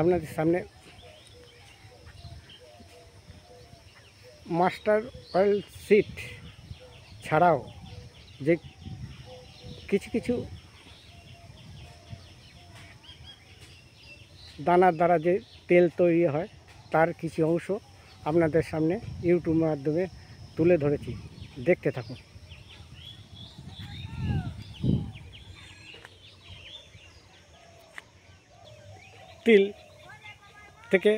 আপনাদের সামনে master oil seat ছাড়াও যে কিছু কিছু দানার দ্বারা যে তেল তৈরি হয় তার কিছু অংশ আপনাদের সামনে ইউটিউব মাধ্যমে তুলে ধরেছি দেখতে থাকুন তিল থেকে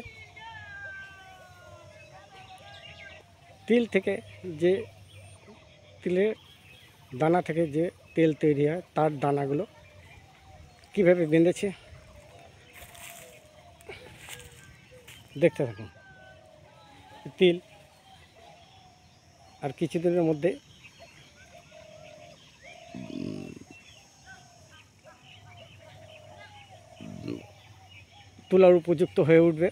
তিল থেকে যে তিলের দানা থেকে যে তেল তৈরি হয় তার দানাগুলো কিভাবে বেঁধেছে দেখতে থাকুন তিল আর কিছুদিনের মধ্যে তোলার উপযুক্ত হয়ে উঠবে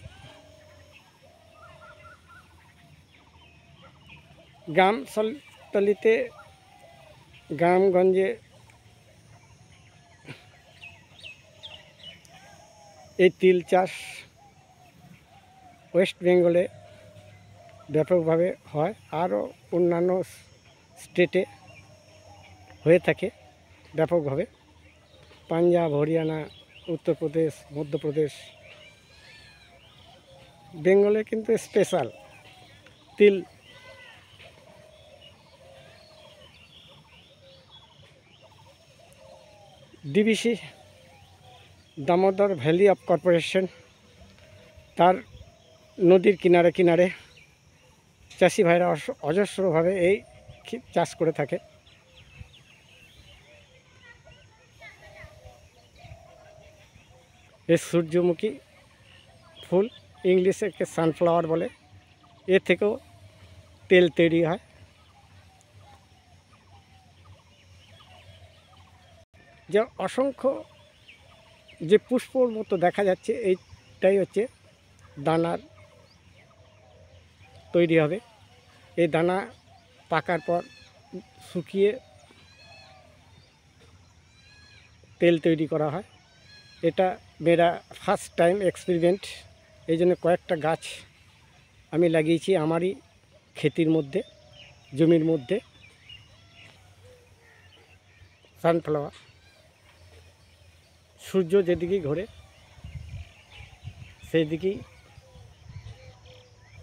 গ্রাম সলতলিতে গ্রামগঞ্জে এই তিল চাষ ওয়েস্ট বেঙ্গলে ব্যাপকভাবে হয় আরও অন্যান্য স্টেটে হয়ে থাকে ব্যাপকভাবে পাঞ্জাব হরিয়ানা উত্তরপ্রদেশ মধ্যপ্রদেশ বেঙ্গলে কিন্তু স্পেশাল তিল DVC Damodar valley of corporation তার নদীর কিনারে কিনারে চাষি ভাইরা অজস্রভাবে এই চাষ করে থাকে এই সূর্যমুখী ফুল ইংলিশে সানফ্লাওয়ার বলে এর থেকেও তেল তৈরি হয় যে অসংখ্য যে পুষ্পর মতো দেখা যাচ্ছে এইটাই হচ্ছে দানার তৈরি হবে এই দানা পাকার পর শুকিয়ে তেল তৈরি করা হয় এটা মেরা ফার্স্ট টাইম এক্সপেরিমেন্ট এই জন্য কয়েকটা গাছ আমি লাগিয়েছি আমারই ক্ষেতির মধ্যে জমির মধ্যে সানফ্লাওয়ার সূর্য যেদিকেই ঘোরে সেই দিকেই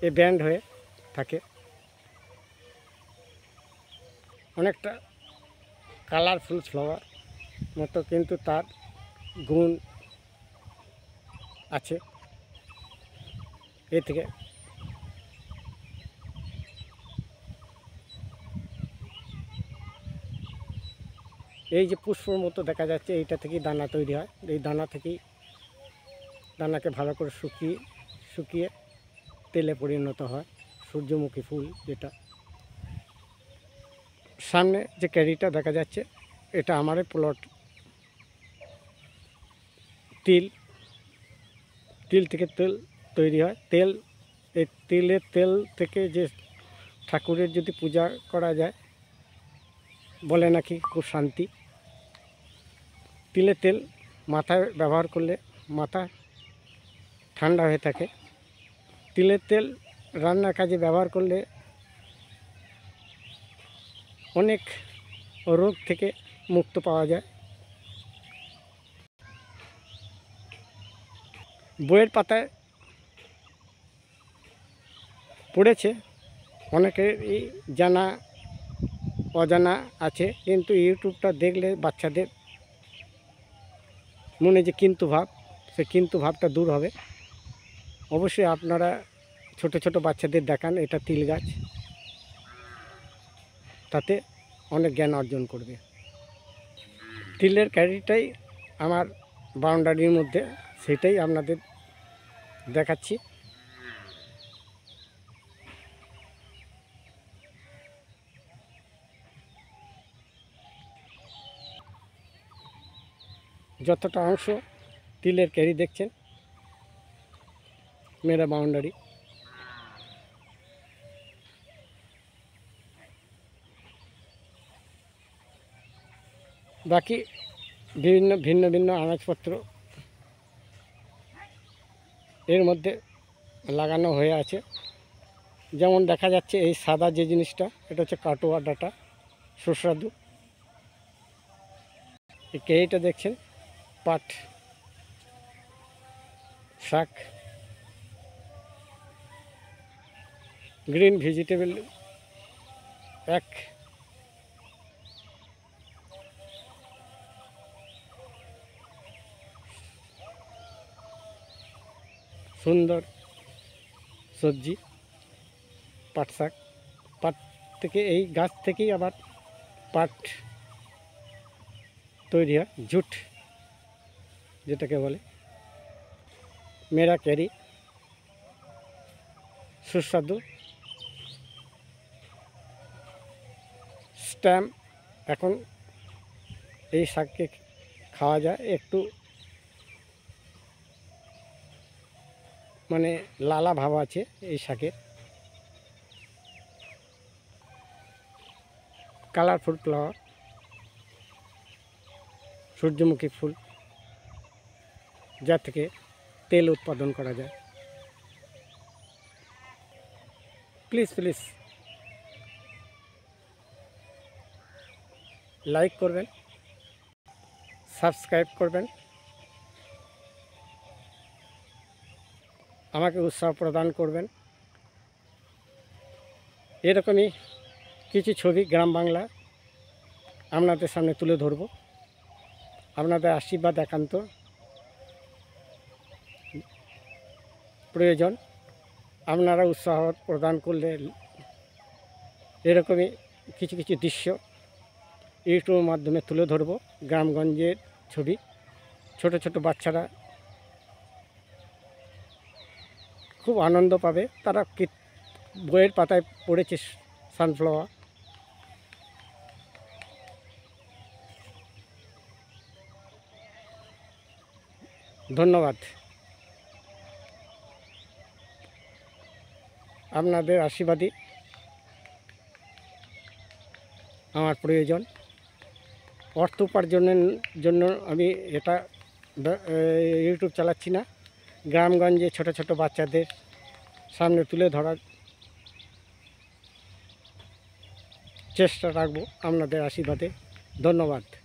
এ ব্যান্ড হয়ে থাকে অনেকটা কালারফুল ফ্লাওয়ার মতো কিন্তু তার গুণ আছে এর থেকে এই যে পুষ্পর মতো দেখা যাচ্ছে এইটা থেকেই দানা তৈরি হয় এই দানা থেকেই দানাকে ভালো করে শুকিয়ে শুকিয়ে তেলে পরিণত হয় সূর্যমুখী ফুল যেটা সামনে যে ক্যারিটা দেখা যাচ্ছে এটা আমার প্লট তিল তিল থেকে তেল तैरि है तेल तेल तेल थे ठाकुर जो पूजा करा जाए बोले ना कि खूब शांति तिले तेल माथा व्यवहार कर लेथा ठंडा होता तिले तेल रान्नार क्या व्यवहार कर लेक रोग थे मुक्त पा जाए बर पता পড়েছে অনেকেরই জানা অজানা আছে কিন্তু ইউটিউবটা দেখলে বাচ্চাদের মনে যে কিন্তু ভাব সে কিন্তু ভাবটা দূর হবে অবশ্যই আপনারা ছোট ছোট বাচ্চাদের দেখান এটা তিল গাছ তাতে অনেক জ্ঞান অর্জন করবে তিলের ক্যারিটাই আমার বাউন্ডারির মধ্যে সেটাই আপনাদের দেখাচ্ছি যতটা অংশ তিলের ক্যারি দেখছেন মেরা বাউন্ডারি বাকি বিভিন্ন ভিন্ন ভিন্ন আনাজপত্র এর মধ্যে লাগানো হয়ে আছে যেমন দেখা যাচ্ছে এই সাদা যে জিনিসটা এটা হচ্ছে কাটোয়া ডাটা সুস্বাদু এই কেরিটা দেখছেন पात শাক গ্রিন ভেজিটেবল এক সুন্দর সবজি পাট শাক পাট থেকে এই ঘাস থেকে আবার পাট তৈরি হয় জুট যেটাকে বলে মেরা ক্যারি সুস্বাদু স্ট্যাম্প এখন এই শাককে খাওয়া যায় একটু মানে লালা ভাব আছে এই শাকের কালারফুল ফ্লাওয়ার সূর্যমুখী ফুল যা থেকে তেল উৎপাদন করা যায় প্লিজ প্লিজ লাইক করবেন সাবস্ক্রাইব করবেন আমাকে উৎসাহ প্রদান করবেন এরকমই কিছু ছবি গ্রাম বাংলা আপনাদের সামনে তুলে ধরব আপনাদের আশীর্বাদ একান্ত প্রয়োজন আপনারা উৎসাহ প্রদান করলে এরকমই কিছু কিছু দৃশ্য ইউটিউবের মাধ্যমে তুলে ধরব গ্রামগঞ্জের ছবি ছোট ছোট বাচ্চারা খুব আনন্দ পাবে তারা বইয়ের পাতায় পড়েছে সানফ্লাওয়ার ধন্যবাদ আপনাদের আশীর্বাদে আমার প্রয়োজন অর্থ উপার্জনের জন্য আমি এটা ইউটিউব চালাচ্ছি না গ্রামগঞ্জে ছোট ছোট বাচ্চাদের সামনে তুলে ধরার চেষ্টা রাখবো আপনাদের আশীর্বাদে ধন্যবাদ